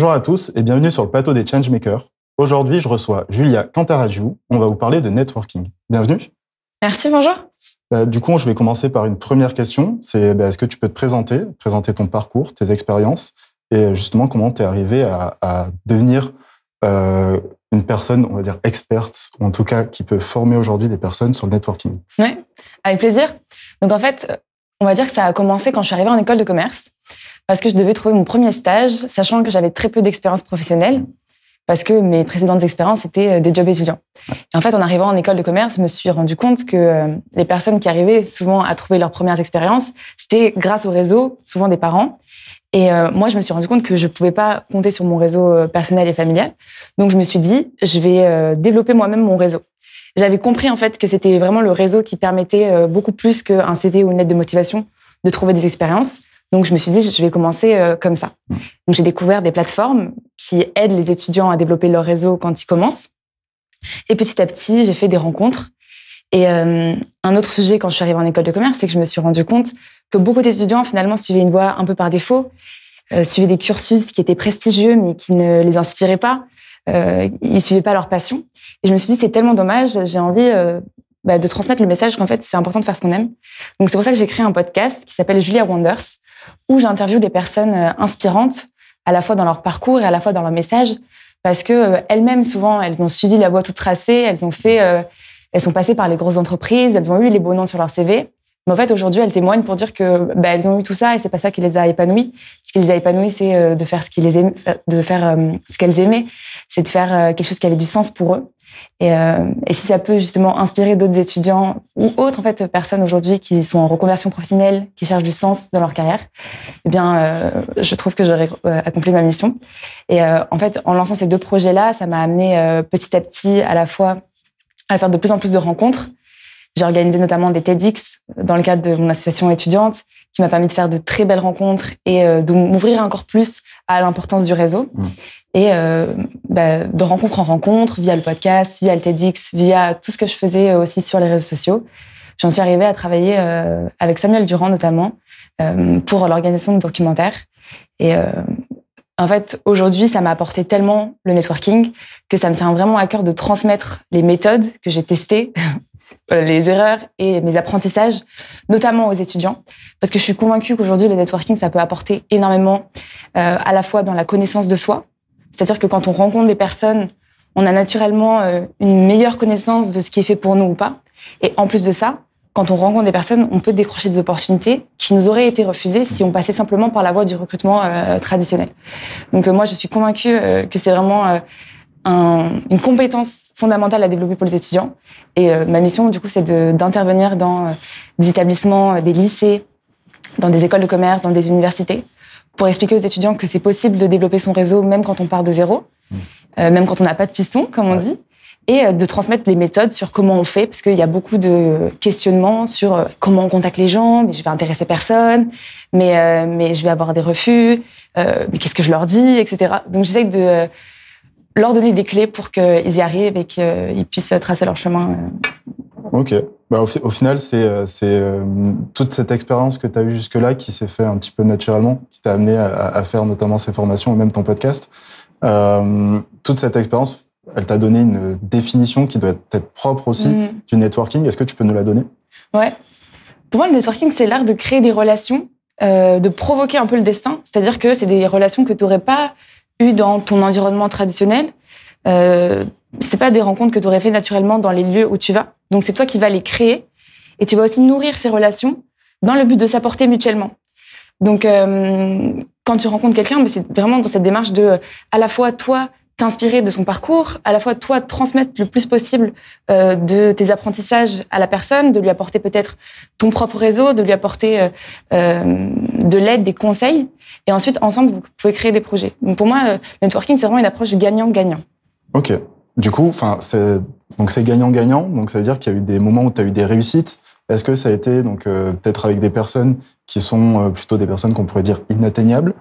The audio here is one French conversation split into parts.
Bonjour à tous et bienvenue sur le plateau des Changemakers. Aujourd'hui, je reçois Julia Cantaradiou. On va vous parler de networking. Bienvenue. Merci, bonjour. Bah, du coup, je vais commencer par une première question. C'est bah, est-ce que tu peux te présenter, présenter ton parcours, tes expériences et euh, justement comment tu es arrivé à, devenir euh, une personne, on va dire experte, ou en tout cas qui peut former aujourd'hui des personnes sur le networking. Oui, avec plaisir. Donc en fait, on va dire que ça a commencé quand je suis arrivée en école de commerce, parce que je devais trouver mon premier stage, sachant que j'avais très peu d'expérience professionnelle, parce que mes précédentes expériences étaient euh, des jobs étudiants. Et en fait, en arrivant en école de commerce, je me suis rendu compte que euh, les personnes qui arrivaient souvent à trouver leurs premières expériences, c'était grâce au réseau, souvent des parents. Et euh, moi, je me suis rendu compte que je ne pouvais pas compter sur mon réseau personnel et familial. Donc, je me suis dit, je vais développer moi-même mon réseau j'avais compris en fait que c'était vraiment le réseau qui permettait euh, beaucoup plus qu'un CV ou une lettre de motivation de trouver des expériences. Donc je me suis dit, je vais commencer euh, comme ça. Mm. Donc j'ai découvert des plateformes qui aident les étudiants à développer leur réseau quand ils commencent. Et petit à petit, j'ai fait des rencontres. Et euh, un autre sujet quand je suis arrivée en école de commerce, c'est que je me suis rendu compte que beaucoup d'étudiants finalement suivaient une voie un peu par défaut, suivaient des cursus qui étaient prestigieux mais qui ne les inspiraient pas, euh, ils suivaient pas leur passion. Et je me suis dit, c'est tellement dommage, j'ai envie euh, bah, de transmettre le message qu'en fait, c'est important de faire ce qu'on aime. Donc, c'est pour ça que j'ai créé un podcast qui s'appelle Julia Wonders, où j'interviewe des personnes euh, inspirantes, à la fois dans leur parcours et à la fois dans leur message, parce que euh, mêmes souvent, elles ont suivi la voie toute tracée, elles ont fait, elles sont passées par les grosses entreprises, elles ont eu les beaux noms sur leur CV, mais en fait, aujourd'hui, elles témoignent pour dire que bah, elles ont eu tout ça et c'est pas ça qui les a épanouies. Ce qui les a épanouies, c'est euh, de faire euh, euh, ce qu'elles aimaient, c'est de faire quelque chose qui avait du sens pour eux. Et, si ça peut justement inspirer d'autres étudiants ou autres en fait personnes aujourd'hui qui sont en reconversion professionnelle, qui cherchent du sens dans leur carrière, eh bien, je trouve que j'aurais accompli ma mission. Et en fait, en lançant ces deux projets-là, ça m'a amené petit à petit à la fois à faire de plus en plus de rencontres, j'ai organisé notamment des TEDx dans le cadre de mon association étudiante, qui m'a permis de faire de très belles rencontres et euh, de m'ouvrir encore plus à l'importance du réseau. Mmh. Et euh, bah, de rencontre en rencontre, via le podcast, via le TEDx, via tout ce que je faisais euh, aussi sur les réseaux sociaux, j'en suis arrivée à travailler avec Samuel Durand notamment pour l'organisation de documentaires. Et en fait, aujourd'hui, ça m'a apporté tellement le networking que ça me tient vraiment à cœur de transmettre les méthodes que j'ai testées euh, les erreurs et mes apprentissages, notamment aux étudiants, parce que je suis convaincue qu'aujourd'hui, le networking, ça peut apporter énormément euh, à la fois dans la connaissance de soi, c'est-à-dire que quand on rencontre des personnes, on a naturellement euh, une meilleure connaissance de ce qui est fait pour nous ou pas, et en plus de ça, quand on rencontre des personnes, on peut décrocher des opportunités qui nous auraient été refusées si on passait simplement par la voie du recrutement traditionnel. Donc moi, je suis convaincue que c'est vraiment une compétence fondamentale à développer pour les étudiants. Et euh, ma mission, du coup, c'est d'intervenir dans euh, des établissements, euh, des lycées, dans des écoles de commerce, dans des universités, pour expliquer aux étudiants que c'est possible de développer son réseau même quand on part de zéro, mmh. même quand on n'a pas de piston, comme on dit, et de transmettre les méthodes sur comment on fait, parce qu'il y a beaucoup de questionnements sur comment on contacte les gens, mais je vais intéresser personne, mais, mais je vais avoir des refus, mais qu'est-ce que je leur dis, etc. Donc j'essaie de leur donner des clés pour qu'ils y arrivent et qu'ils puissent tracer leur chemin. Euh. Ok. Bah, au, final, c'est euh, euh, toute cette expérience que tu as eue jusque-là qui s'est faite un petit peu naturellement, qui t'a amené à, faire notamment ces formations et même ton podcast. toute cette expérience, elle t'a donné une définition qui doit être propre aussi mm. du networking. Est-ce que tu peux nous la donner Ouais. Pour moi, le networking, c'est l'art de créer des relations, de provoquer un peu le destin. C'est-à-dire que c'est des relations que tu n'aurais pas dans ton environnement traditionnel. Euh, c'est pas des rencontres que tu aurais fait naturellement dans les lieux où tu vas. Donc c'est toi qui vas les créer et tu vas aussi nourrir ces relations dans le but de s'apporter mutuellement. Donc euh, quand tu rencontres quelqu'un, c'est vraiment dans cette démarche de euh, à la fois toi t'inspirer de son parcours, à la fois toi transmettre le plus possible euh, de tes apprentissages à la personne, de lui apporter peut-être ton propre réseau, de lui apporter euh, euh, de l'aide, des conseils, et ensuite ensemble vous pouvez créer des projets. pour moi, le networking c'est vraiment une approche gagnant-gagnant. Ok. Du coup, enfin c'est donc c'est gagnant-gagnant, donc ça veut dire qu'il y a eu des moments où tu as eu des réussites. Est-ce que ça a été donc peut-être avec des personnes qui sont plutôt des personnes qu'on pourrait dire inatteignables?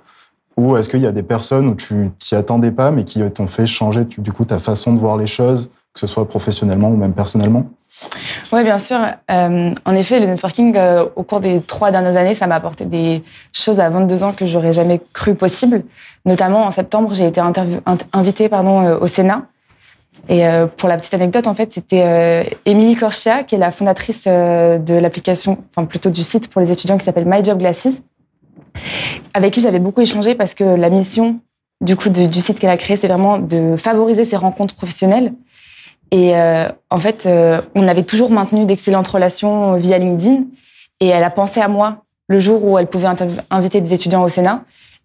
Ou est-ce qu'il y a des personnes où tu t'y attendais pas, mais qui euh, t'ont fait changer du coup ta façon de voir les choses, que ce soit professionnellement ou même personnellement oui, bien sûr. Euh, en effet, le networking, euh, au cours des trois dernières années, ça m'a apporté des choses à 22 ans que j'aurais jamais cru possible. Notamment, en septembre, j'ai été invitée pardon, au Sénat. Et pour la petite anecdote, en fait, c'était Émilie Corchia, qui est la fondatrice de l'application, enfin plutôt du site pour les étudiants qui s'appelle My Job Glasses, avec qui j'avais beaucoup échangé parce que la mission du coup du site qu'elle a créé, c'est vraiment de favoriser ces rencontres professionnelles. Et euh, en fait, euh, on avait toujours maintenu d'excellentes relations euh, via LinkedIn. Et elle a pensé à moi le jour où elle pouvait inviter des étudiants au Sénat.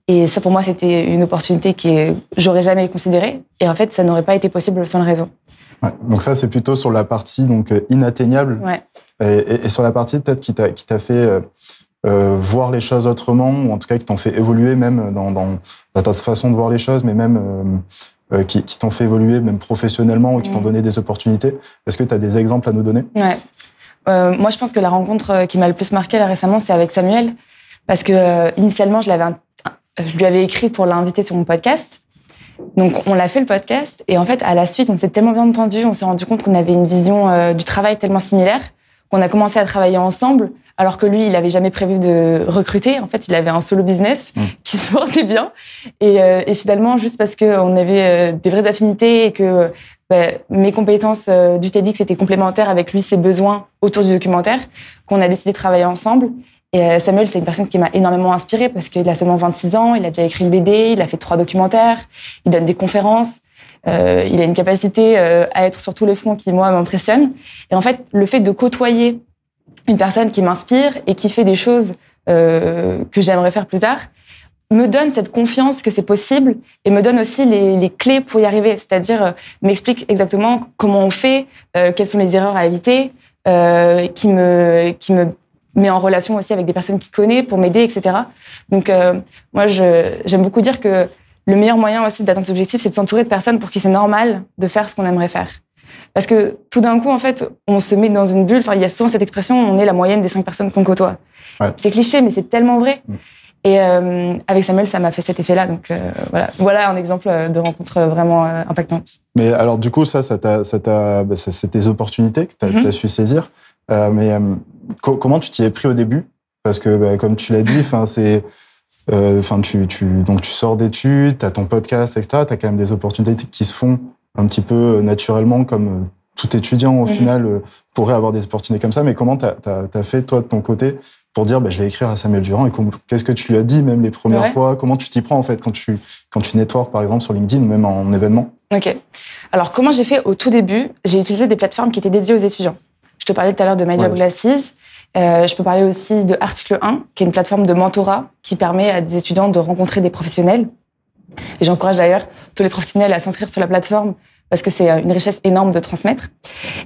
Et ça, pour moi, c'était une opportunité que j'aurais jamais considérée. Et en fait, ça n'aurait pas été possible sans le réseau. donc ça, c'est plutôt sur la partie donc inatteignable. Et, et, sur la partie peut-être qui t'a fait euh, voir les choses autrement, ou en tout cas qui t'ont fait évoluer même dans, ta façon de voir les choses, mais même euh, euh, qui, t'ont fait évoluer même professionnellement ou qui t'ont mm. donné des opportunités. Est-ce que tu as des exemples à nous donner ouais. Moi, je pense que la rencontre qui m'a le plus marqué récemment, c'est avec Samuel, parce que initialement, je, l'avais, je lui avais écrit pour l'inviter sur mon podcast. Donc, on l'a fait le podcast, et en fait, à la suite, on s'est tellement bien entendu, on s'est rendu compte qu'on avait une vision du travail tellement similaire qu'on a commencé à travailler ensemble alors que lui, il n'avait jamais prévu de recruter. En fait, il avait un solo business mm. qui se portait bien. Euh, et, finalement, juste parce qu'on avait euh, des vraies affinités et que bah, mes compétences euh, du TEDx étaient complémentaires avec lui, ses besoins autour du documentaire, qu'on a décidé de travailler ensemble. Et Samuel, c'est une personne qui m'a énormément inspiré parce qu'il a seulement 26 ans, il a déjà écrit une BD, il a fait trois documentaires, il donne des conférences. il a une capacité à être sur tous les fronts qui, moi, m'impressionne. Et en fait, le fait de côtoyer une personne qui m'inspire et qui fait des choses euh, que j'aimerais faire plus tard, me donne cette confiance que c'est possible et me donne aussi les, clés pour y arriver. C'est-à-dire, euh, m'explique exactement comment on fait, euh, quelles sont les erreurs à éviter, qui, me, qui me met en relation aussi avec des personnes qui connaît pour m'aider, etc. Donc, moi, j'aime beaucoup dire que le meilleur moyen aussi d'atteindre cet objectif, c'est de s'entourer de personnes pour qui c'est normal de faire ce qu'on aimerait faire. Parce que tout d'un coup, en fait, on se met dans une bulle. Enfin, il y a souvent cette expression, on est la moyenne des cinq personnes qu'on côtoie. C'est cliché, mais c'est tellement vrai. Mm. Et euh, avec Samuel, ça m'a fait cet effet-là. Donc euh, voilà. voilà un exemple euh, de rencontre vraiment impactante. Mais alors, du coup, ça, ça, ça bah, c'est tes opportunités que tu as, mm-hmm. su saisir. mais comment tu t'y es pris au début Parce que, bah, comme tu l'as dit, c'est. Enfin, tu, tu, donc tu sors d'études, tu as ton podcast, etc. Tu as quand même des opportunités qui se font un petit peu euh, naturellement comme euh, tout étudiant au mhm. final euh, pourrait avoir des opportunités comme ça. Mais comment t'as as, fait toi de ton côté pour dire bah, je vais écrire à Samuel Durand et qu'est-ce que tu lui as dit même les premières fois Comment tu t'y prends en fait quand tu quand tu par exemple sur LinkedIn ou même en événement Ok. Alors comment j'ai fait au tout début J'ai utilisé des plateformes qui étaient dédiées aux étudiants. Je te parlais tout à l'heure de My je peux parler aussi de Article 1, qui est une plateforme de mentorat qui permet à des étudiants de rencontrer des professionnels et j'encourage d'ailleurs tous les professionnels à s'inscrire sur la plateforme parce que c'est euh, une richesse énorme de transmettre.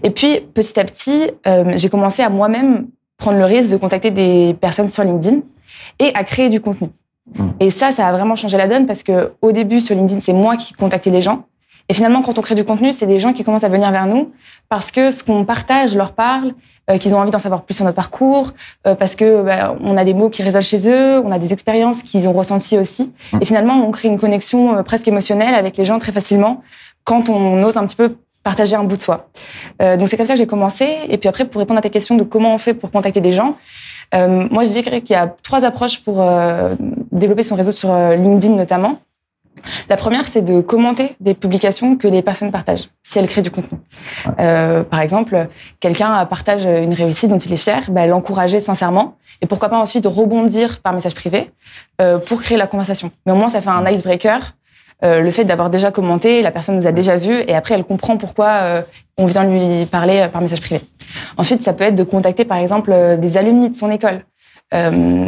Et puis, petit à petit, euh, j'ai commencé à moi-même prendre le risque de contacter des personnes sur LinkedIn et à créer du contenu. Mmh. Et ça, ça a vraiment changé la donne parce qu'au début, sur LinkedIn, c'est moi qui contactais les gens. Et finalement, quand on crée du contenu, c'est des gens qui commencent à venir vers nous parce que ce qu'on partage leur parle, euh, qu'ils ont envie d'en savoir plus sur notre parcours, euh, parce que bah, on a des mots qui résonnent chez eux, on a des expériences qu'ils ont ressenties aussi. Mmh. Et finalement, on crée une connexion euh, presque émotionnelle avec les gens très facilement quand on ose un petit peu partager un bout de soi. Euh, donc c'est comme ça que j'ai commencé. Et puis après, pour répondre à ta question de comment on fait pour contacter des gens, euh, moi je dirais qu'il y a trois approches pour développer son réseau sur LinkedIn notamment. La première, c'est de commenter des publications que les personnes partagent, si elles créent du contenu. Euh, par exemple, quelqu'un partage une réussite dont il est fier, bah, l'encourager sincèrement, et pourquoi pas ensuite rebondir par message privé euh, pour créer la conversation. Mais au moins, ça fait un icebreaker. Euh, le fait d'avoir déjà commenté, la personne nous a déjà vus, et après, elle comprend pourquoi on vient lui parler par message privé. Ensuite, ça peut être de contacter, par exemple, des alumni de son école.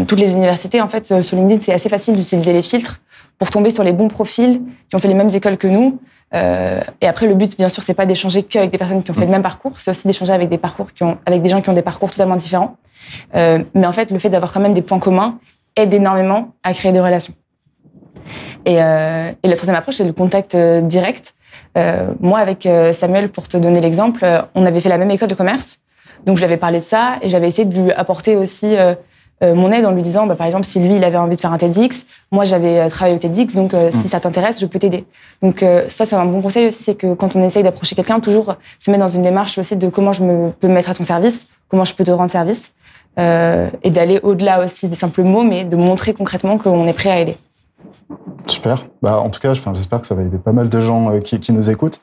toutes les universités, en fait, sur LinkedIn, c'est assez facile d'utiliser les filtres pour tomber sur les bons profils qui ont fait les mêmes écoles que nous. Euh, et après, le but, bien sûr, c'est pas d'échanger qu'avec des personnes qui ont fait le même parcours, c'est aussi d'échanger avec des parcours qui ont, avec des gens qui ont des parcours totalement différents. Euh, mais en fait, le fait d'avoir quand même des points communs aide énormément à créer des relations. Et, euh, et la troisième approche, c'est le contact direct. moi, avec Samuel, pour te donner l'exemple, on avait fait la même école de commerce, donc je lui avais parlé de ça et j'avais essayé de lui apporter aussi euh, mon aide en lui disant, bah, par exemple, si lui, il avait envie de faire un TEDx, moi, j'avais euh, travaillé au TEDx, donc euh, si hmm. ça t'intéresse, je peux t'aider. Donc ça, c'est un bon conseil aussi, c'est que quand on essaye d'approcher quelqu'un, toujours se mettre dans une démarche aussi de comment je me, peux me mettre à ton service, comment je peux te rendre service, et d'aller au-delà aussi des simples mots, mais de montrer concrètement qu'on est prêt à aider. Super. Bah, en tout cas, j'espère que ça va aider pas mal de gens qui, nous écoutent.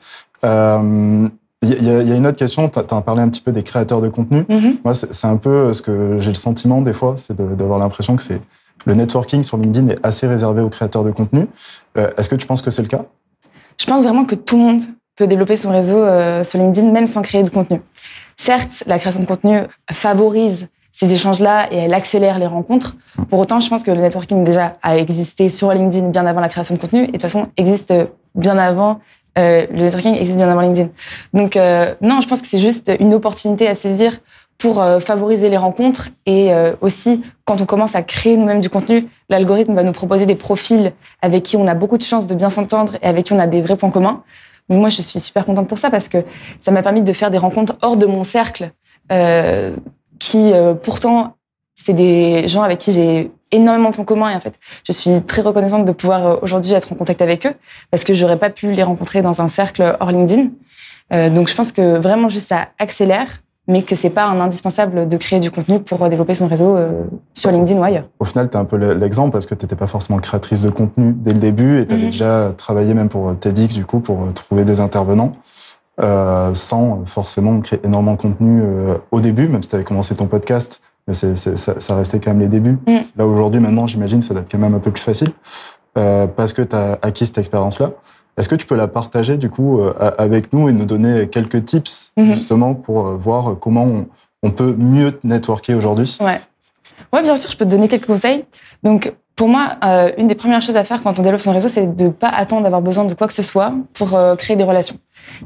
Il y, a une autre question, tu as, parlé un petit peu des créateurs de contenu. Mm-hmm. Moi, c'est un peu euh, ce que j'ai le sentiment des fois, c'est d'avoir l'impression que c'est le networking sur LinkedIn est assez réservé aux créateurs de contenu. Euh, est-ce que tu penses que c'est le cas Je pense vraiment que tout le monde peut développer son réseau euh, sur LinkedIn, même sans créer de contenu. Certes, la création de contenu favorise ces échanges-là et elle accélère les rencontres. Pour autant, je pense que le networking déjà a existé sur LinkedIn bien avant la création de contenu et de toute façon existe bien avant euh, le networking existe bien avant LinkedIn. Donc euh, non, je pense que c'est juste une opportunité à saisir pour euh, favoriser les rencontres et aussi quand on commence à créer nous-mêmes du contenu, l'algorithme va nous proposer des profils avec qui on a beaucoup de chances de bien s'entendre et avec qui on a des vrais points communs. Donc moi, je suis super contente pour ça parce que ça m'a permis de faire des rencontres hors de mon cercle qui pourtant c'est des gens avec qui j'ai énormément de points communs. Et en fait, je suis très reconnaissante de pouvoir euh, aujourd'hui être en contact avec eux parce que j'aurais pas pu les rencontrer dans un cercle hors LinkedIn. Euh, donc, je pense que vraiment juste ça accélère, mais que c'est pas un indispensable de créer du contenu pour euh, développer son réseau sur LinkedIn ou ailleurs. Au final, tu es un peu l'exemple parce que tu n'étais pas forcément créatrice de contenu dès le début et tu avais mhm. déjà travaillé même pour TEDx, du coup, pour trouver des intervenants. sans forcément créer énormément de contenu au début, même si tu avais commencé ton podcast, mais ça, restait quand même les débuts. Mm. Là, aujourd'hui, maintenant, j'imagine, ça date quand même un peu plus facile euh, parce que tu as acquis cette expérience-là. Est-ce que tu peux la partager, du coup, euh, avec nous et nous donner quelques tips, mm-hmm. justement, pour euh, voir comment on, peut mieux networker aujourd'hui ouais. ouais, bien sûr, je peux te donner quelques conseils. Donc, pour moi, une des premières choses à faire quand on développe son réseau, c'est de ne pas attendre d'avoir besoin de quoi que ce soit pour créer des relations.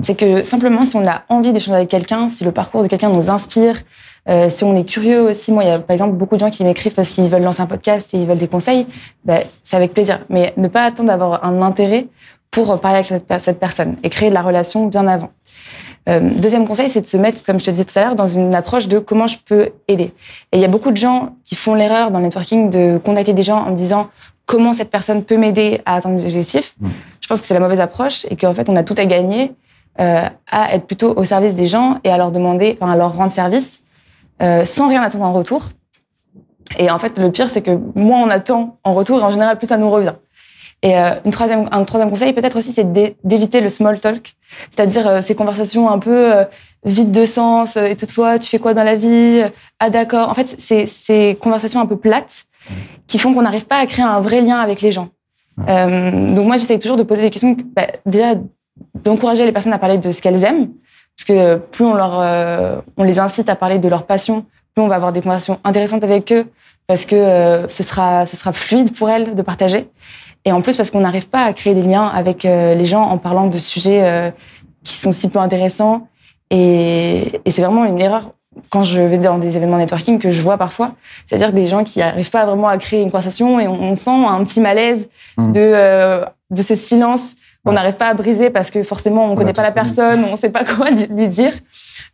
C'est que simplement, si on a envie d'échanger avec quelqu'un, si le parcours de quelqu'un nous inspire, euh, si on est curieux aussi, moi, il y a par exemple beaucoup de gens qui m'écrivent parce qu'ils veulent lancer un podcast et ils veulent des conseils, bah, c'est avec plaisir. Mais ne pas attendre d'avoir un intérêt pour parler avec cette personne et créer de la relation bien avant. Euh, deuxième conseil, c'est de se mettre, comme je te disais tout à l'heure, dans une approche de comment je peux aider. Et il y a beaucoup de gens qui font l'erreur dans le networking de contacter des gens en me disant comment cette personne peut m'aider à atteindre mes objectifs. Mmh. Je pense que c'est la mauvaise approche et qu'en fait, on a tout à gagner euh, à être plutôt au service des gens et à leur demander, enfin, à leur rendre service euh, sans rien attendre en retour. Et en fait, le pire, c'est que moins on attend en retour, et en général, plus ça nous revient. Et euh, une troisième, un troisième conseil, peut-être aussi, c'est d'éviter le small talk, c'est-à-dire euh, ces conversations un peu vides de sens. et toi, tu fais quoi dans la vie Ah d'accord. En fait, c'est ces conversations un peu plates qui font qu'on n'arrive pas à créer un vrai lien avec les gens. donc moi, j'essaie toujours de poser des questions, bah, déjà d'encourager les personnes à parler de ce qu'elles aiment, parce que plus on, leur, euh, on les incite à parler de leur passion, plus on va avoir des conversations intéressantes avec eux, parce que euh, ce, sera, ce sera fluide pour elles de partager. Et en plus, parce qu'on n'arrive pas à créer des liens avec euh, les gens en parlant de sujets qui sont si peu intéressants. Et, c'est vraiment une erreur quand je vais dans des événements networking que je vois parfois. C'est-à-dire des gens qui n'arrivent pas vraiment à créer une conversation et on, sent un petit malaise mmh. de, de ce silence on n'arrive pas à briser parce que forcément, on ne connaît pas la personne, on ne sait pas quoi lui dire.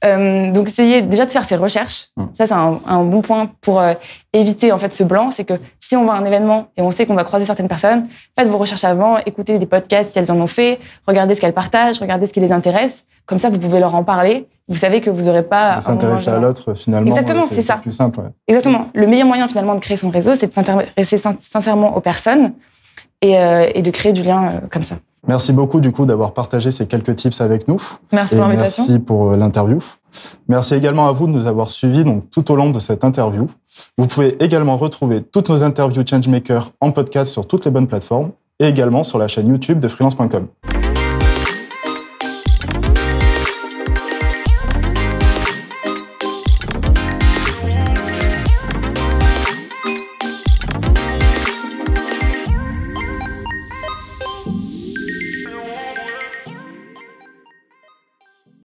Euh, donc, essayez déjà de faire ses recherches. Mm. Ça, c'est un, bon point pour euh, éviter en fait ce blanc. C'est que si on va à un événement et on sait qu'on va croiser certaines personnes, faites vos recherches avant, écoutez des podcasts si elles en ont fait, regardez ce qu'elles partagent, regardez ce qui les intéresse. Comme ça, vous pouvez leur en parler. Vous savez que vous n'aurez pas. S'intéresser à l'autre, finalement. Exactement, c'est ça. plus simple. Exactement. Le meilleur moyen, finalement, de créer son réseau, c'est de s'intéresser sincèrement aux personnes et, euh, et de créer du lien euh, comme ça. Merci beaucoup du coup d'avoir partagé ces quelques tips avec nous. Merci pour l'invitation. Merci pour euh, l'interview. Merci également à vous de nous avoir suivis donc, tout au long de cette interview. Vous pouvez également retrouver toutes nos interviews Changemaker en podcast sur toutes les bonnes plateformes et également sur la chaîne YouTube de freelance.com.